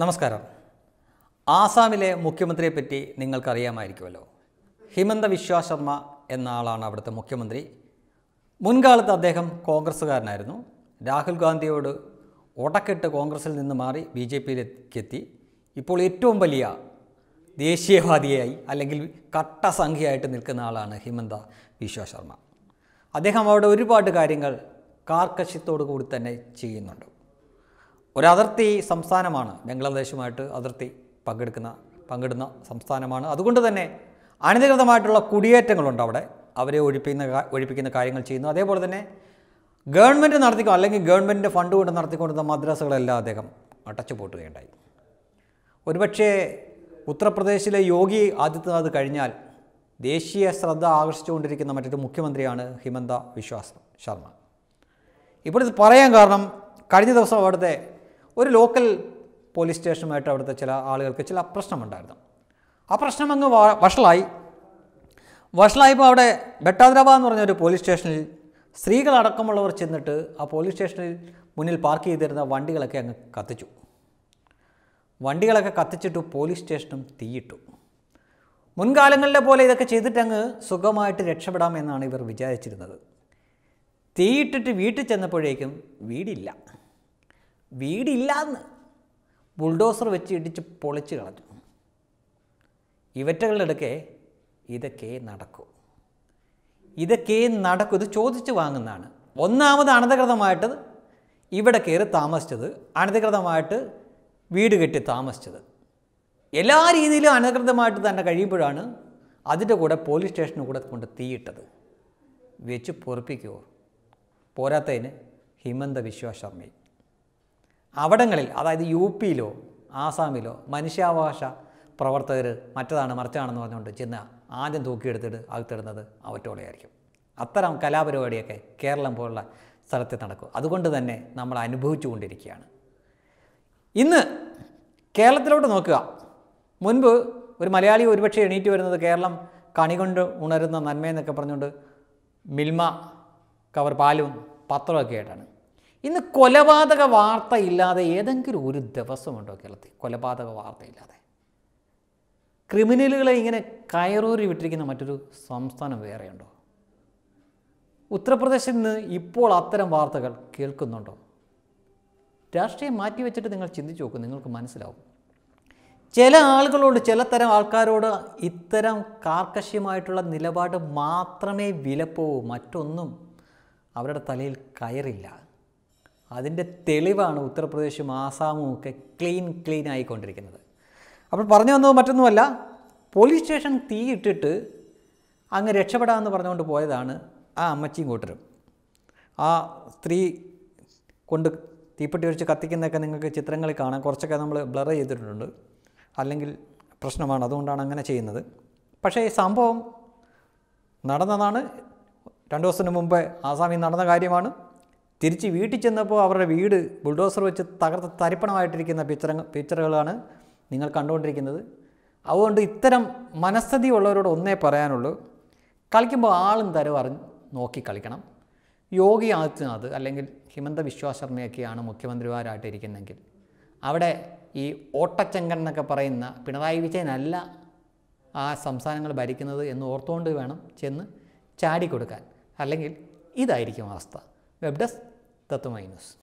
നമസ്കാരം ആസാമിലെ മുഖ്യമന്ത്രിയെ പറ്റി നിങ്ങൾക്കറിയാമായിരിക്കുമല്ലോ ഹിമന്ത വിശ്വ ശർമ്മ എന്ന ആളാണ് അവിടുത്തെ മുഖ്യമന്ത്രി മുൻകാലത്ത് അദ്ദേഹം കോൺഗ്രസ്സുകാരനായിരുന്നു രാഹുൽ ഗാന്ധിയോട് ഉടക്കെട്ട് കോൺഗ്രസിൽ നിന്ന് മാറി ബി ജെ പിയിലേക്കെത്തി ഇപ്പോൾ ഏറ്റവും വലിയ ദേശീയവാദിയായി അല്ലെങ്കിൽ കട്ട സംഖ്യയായിട്ട് നിൽക്കുന്ന ആളാണ് ഹിമന്ത വിശ്വ ശർമ്മ അദ്ദേഹം അവിടെ ഒരുപാട് കാര്യങ്ങൾ കാർക്കശ്യത്തോടു കൂടി തന്നെ ചെയ്യുന്നുണ്ട് ഒരതിർത്തി സംസ്ഥാനമാണ് ബംഗ്ലാദേശുമായിട്ട് അതിർത്തി പങ്കെടുക്കുന്ന പങ്കിടുന്ന സംസ്ഥാനമാണ് അതുകൊണ്ട് തന്നെ അനധികൃതമായിട്ടുള്ള കുടിയേറ്റങ്ങളുണ്ട് അവിടെ അവരെ ഒഴിപ്പിക്കുന്ന ഒഴിപ്പിക്കുന്ന കാര്യങ്ങൾ ചെയ്യുന്നു അതേപോലെ തന്നെ ഗവൺമെൻറ് നടത്തിക്കോ അല്ലെങ്കിൽ ഗവൺമെൻറ്റിൻ്റെ ഫണ്ട് കൊണ്ട് നടത്തിക്കൊണ്ടിരുന്ന മദ്രാസകളെല്ലാം അദ്ദേഹം പൂട്ടുകയുണ്ടായി ഒരുപക്ഷേ ഉത്തർപ്രദേശിലെ യോഗി ആദിത്യനാഥ് കഴിഞ്ഞാൽ ദേശീയ ശ്രദ്ധ ആകർഷിച്ചുകൊണ്ടിരിക്കുന്ന മറ്റൊരു മുഖ്യമന്ത്രിയാണ് ഹിമന്ത വിശ്വാസ് ശർമ്മ ഇപ്പോൾ ഇത് പറയാൻ കാരണം കഴിഞ്ഞ ദിവസം അവിടുത്തെ ഒരു ലോക്കൽ പോലീസ് സ്റ്റേഷനുമായിട്ട് അവിടുത്തെ ചില ആളുകൾക്ക് ചില പ്രശ്നമുണ്ടായിരുന്നു ആ പ്രശ്നം അങ്ങ് വഷളായി വഷളായപ്പോൾ അവിടെ ബെട്ടാദ്രാബാദ് എന്ന് പറഞ്ഞ ഒരു പോലീസ് സ്റ്റേഷനിൽ സ്ത്രീകളടക്കമുള്ളവർ ചെന്നിട്ട് ആ പോലീസ് സ്റ്റേഷനിൽ മുന്നിൽ പാർക്ക് ചെയ്തിരുന്ന വണ്ടികളൊക്കെ അങ്ങ് കത്തിച്ചു വണ്ടികളൊക്കെ കത്തിച്ചിട്ട് പോലീസ് സ്റ്റേഷനും തീയിട്ടു മുൻകാലങ്ങളിലെ പോലെ ഇതൊക്കെ ചെയ്തിട്ടങ്ങ് സുഖമായിട്ട് രക്ഷപ്പെടാമെന്നാണ് ഇവർ വിചാരിച്ചിരുന്നത് തീയിട്ടിട്ട് വീട്ടിൽ ചെന്നപ്പോഴേക്കും വീടില്ല വീടില്ലാന്ന് ബുൾഡോസർ വെച്ച് ഇടിച്ച് പൊളിച്ച് കളഞ്ഞു ഇവറ്റകളുടെ അടുക്കെ ഇതൊക്കെ നടക്കൂ ഇതൊക്കെ നടക്കും ഇത് ചോദിച്ച് വാങ്ങുന്നതാണ് ഒന്നാമത് അനധികൃതമായിട്ട് ഇവിടെ കയറി താമസിച്ചത് അനധികൃതമായിട്ട് വീട് കെട്ടി താമസിച്ചത് എല്ലാ രീതിയിലും അനധികൃതമായിട്ട് തന്നെ കഴിയുമ്പോഴാണ് അതിൻ്റെ കൂടെ പോലീസ് സ്റ്റേഷന് കൂടെ കൊണ്ട് തീയിട്ടത് വെച്ച് പൊറപ്പിക്കുമോ പോരാത്തതിന് ഹിമന്ത വിശ്വാസ് ശർമ്മയും അവിടങ്ങളിൽ അതായത് യു പിയിലോ ആസാമിലോ മനുഷ്യാവകാശ പ്രവർത്തകർ മറ്റതാണ് മറിച്ചാണെന്ന് പറഞ്ഞുകൊണ്ട് ചെന്ന് ആദ്യം തൂക്കിയെടുത്തിട്ട് അകത്തിടുന്നത് അവറ്റോളയായിരിക്കും അത്തരം കലാപരിപാടിയൊക്കെ കേരളം പോലുള്ള സ്ഥലത്ത് നടക്കും അതുകൊണ്ട് തന്നെ നമ്മൾ അനുഭവിച്ചുകൊണ്ടിരിക്കുകയാണ് ഇന്ന് കേരളത്തിലോട്ട് നോക്കുക മുൻപ് ഒരു മലയാളി ഒരുപക്ഷെ എണീറ്റ് വരുന്നത് കേരളം കണി കൊണ്ട് ഉണരുന്ന നന്മയെന്നൊക്കെ പറഞ്ഞുകൊണ്ട് മിൽമ കവർ പാലും പത്രമൊക്കെ ആയിട്ടാണ് ഇന്ന് കൊലപാതക വാർത്ത ഇല്ലാതെ ഏതെങ്കിലും ഒരു ദിവസമുണ്ടോ കേരളത്തിൽ കൊലപാതക വാർത്ത ഇല്ലാതെ ക്രിമിനലുകളെ ഇങ്ങനെ കയറൂരി വിട്ടിരിക്കുന്ന മറ്റൊരു സംസ്ഥാനം വേറെയുണ്ടോ ഉത്തർപ്രദേശിൽ നിന്ന് ഇപ്പോൾ അത്തരം വാർത്തകൾ കേൾക്കുന്നുണ്ടോ രാഷ്ട്രീയം മാറ്റിവെച്ചിട്ട് നിങ്ങൾ ചിന്തിച്ചു നോക്കും നിങ്ങൾക്ക് മനസ്സിലാവും ചില ആളുകളോട് ചില തരം ആൾക്കാരോട് ഇത്തരം കാർക്കശ്യമായിട്ടുള്ള നിലപാട് മാത്രമേ വിലപ്പോവൂ മറ്റൊന്നും അവരുടെ തലയിൽ കയറില്ല അതിൻ്റെ തെളിവാണ് ഉത്തർപ്രദേശും ആസാമും ഒക്കെ ക്ലീൻ ക്ലീൻ ആയിക്കൊണ്ടിരിക്കുന്നത് അപ്പോൾ പറഞ്ഞു വന്നത് മറ്റൊന്നുമല്ല പോലീസ് സ്റ്റേഷൻ തീയിട്ടിട്ട് അങ്ങ് രക്ഷപ്പെടാമെന്ന് പറഞ്ഞുകൊണ്ട് പോയതാണ് ആ അമ്മച്ചിയും കൂട്ടരും ആ സ്ത്രീ കൊണ്ട് തീപ്പെട്ടി വെച്ച് കത്തിക്കുന്നതൊക്കെ നിങ്ങൾക്ക് ചിത്രങ്ങളിൽ കാണാം കുറച്ചൊക്കെ നമ്മൾ ബ്ലർ ചെയ്തിട്ടുണ്ട് അല്ലെങ്കിൽ പ്രശ്നമാണ് അതുകൊണ്ടാണ് അങ്ങനെ ചെയ്യുന്നത് പക്ഷേ ഈ സംഭവം നടന്നതാണ് രണ്ട് ദിവസത്തിന് മുമ്പേ ആസാമിൽ നടന്ന കാര്യമാണ് തിരിച്ച് വീട്ടിൽ ചെന്നപ്പോൾ അവരുടെ വീട് ബുൾഡോസർ വെച്ച് തകർത്ത് തരിപ്പണമായിട്ടിരിക്കുന്ന പിക്ചർ പിക്ചറുകളാണ് നിങ്ങൾ കണ്ടുകൊണ്ടിരിക്കുന്നത് അതുകൊണ്ട് ഇത്തരം മനസ്ഥിതി ഉള്ളവരോട് ഒന്നേ പറയാനുള്ളൂ കളിക്കുമ്പോൾ ആളും തരം അറിഞ്ഞ് നോക്കി കളിക്കണം യോഗി ആദിത്യനാഥ് അല്ലെങ്കിൽ ഹിമന്ത വിശ്വാസ് മുഖ്യമന്ത്രിമാരായിട്ടിരിക്കുന്നതെങ്കിൽ ഇരിക്കുന്നെങ്കിൽ അവിടെ ഈ ഓട്ടച്ചങ്കൻ എന്നൊക്കെ പറയുന്ന പിണറായി വിജയനല്ല ആ സംസ്ഥാനങ്ങൾ ഭരിക്കുന്നത് എന്ന് ഓർത്തുകൊണ്ട് വേണം ചെന്ന് ചാടി കൊടുക്കാൻ അല്ലെങ്കിൽ ഇതായിരിക്കും അവസ്ഥ വെബ് ഡെസ്ക് だと思います。